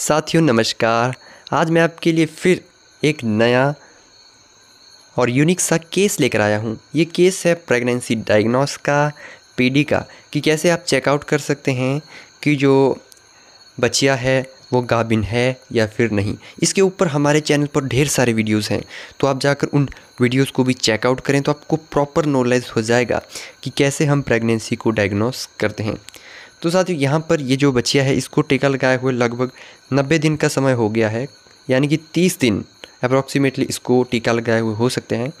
साथियों नमस्कार आज मैं आपके लिए फिर एक नया और यूनिक सा केस लेकर आया हूँ ये केस है प्रेगनेंसी डायग्नोस का पीडी का कि कैसे आप चेकआउट कर सकते हैं कि जो बचिया है वो गाबिन है या फिर नहीं इसके ऊपर हमारे चैनल पर ढेर सारे वीडियोस हैं तो आप जाकर उन वीडियोस को भी चेकआउट करें तो आपको प्रॉपर नॉलेज हो जाएगा कि कैसे हम प्रेगनेंसी को डायग्नोस करते हैं तो साथियों यहाँ पर ये जो बच्चिया है इसको टीका लगाए हुए लगभग नब्बे दिन का समय हो गया है यानी कि तीस दिन अप्रॉक्सीमेटली इसको टीका लगाए हुए हो सकते हैं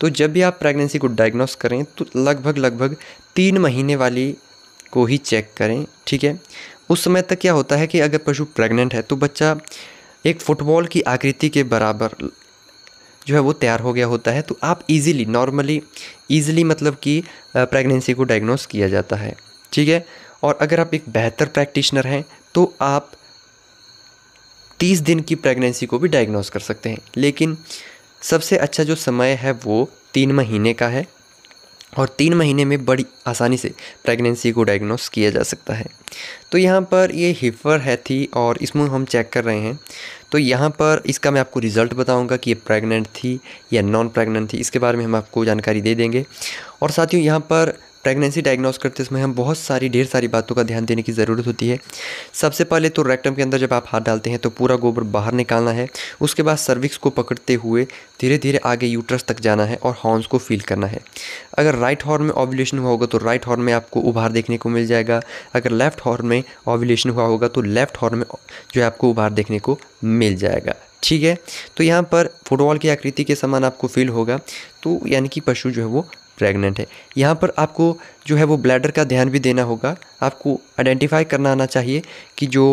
तो जब भी आप प्रेगनेंसी को डायग्नोस करें तो लगभग लगभग तीन महीने वाली को ही चेक करें ठीक है उस समय तक क्या होता है कि अगर पशु प्रेग्नेंट है तो बच्चा एक फुटबॉल की आकृति के बराबर जो है वो तैयार हो गया होता है तो आप इजीली नॉर्मली इजीली मतलब कि प्रेगनेंसी को डायग्नोस किया जाता है ठीक है और अगर आप एक बेहतर प्रैक्टिशनर हैं तो आप तीस दिन की प्रेगनेंसी को भी डायग्नोस कर सकते हैं लेकिन सबसे अच्छा जो समय है वो तीन महीने का है और तीन महीने में बड़ी आसानी से प्रेगनेंसी को डायग्नोस किया जा सकता है तो यहाँ पर ये हिफर है थी और इसमें हम चेक कर रहे हैं तो यहाँ पर इसका मैं आपको रिज़ल्ट बताऊँगा कि ये प्रेगनेंट थी या नॉन प्रेग्नेंट थी इसके बारे में हम आपको जानकारी दे देंगे और साथियों यहाँ पर प्रेगनेंसी डायग्नोस करते समय हम बहुत सारी ढेर सारी बातों का ध्यान देने की ज़रूरत होती है सबसे पहले तो रेक्टम के अंदर जब आप हाथ डालते हैं तो पूरा गोबर बाहर निकालना है उसके बाद सर्विक्स को पकड़ते हुए धीरे धीरे आगे यूट्रस तक जाना है और हॉर्न्स को फील करना है अगर राइट हॉर्न में ऑब्यूलेशन हुआ होगा तो राइट हॉर्न में आपको उभार देखने को मिल जाएगा अगर लेफ्ट हॉर्न में ऑब्यूलेशन हुआ होगा तो लेफ्ट हॉर्न में जो है आपको उभार देखने को मिल जाएगा ठीक है तो यहाँ पर फुटबॉल की आकृति के समान आपको फील होगा तो यानी कि पशु जो है वो प्रेग्नेंट है यहाँ पर आपको जो है वो ब्लैडर का ध्यान भी देना होगा आपको आइडेंटिफाई करना आना चाहिए कि जो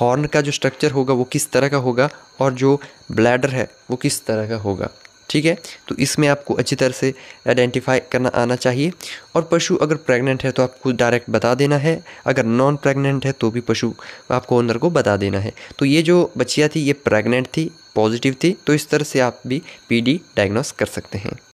हॉर्न का जो स्ट्रक्चर होगा वो किस तरह का होगा और जो ब्लैडर है वो किस तरह का होगा ठीक है तो इसमें आपको अच्छी तरह से आइडेंटिफाई करना आना चाहिए और पशु अगर प्रेग्नेंट है तो आपको डायरेक्ट बता देना है अगर नॉन प्रेग्नेंट है तो भी पशु आपको ओनर को बता देना है तो ये जो बच्चिया थी ये प्रेग्नेंट थी पॉजिटिव थी तो इस तरह से आप भी पीडी डायग्नोस कर सकते हैं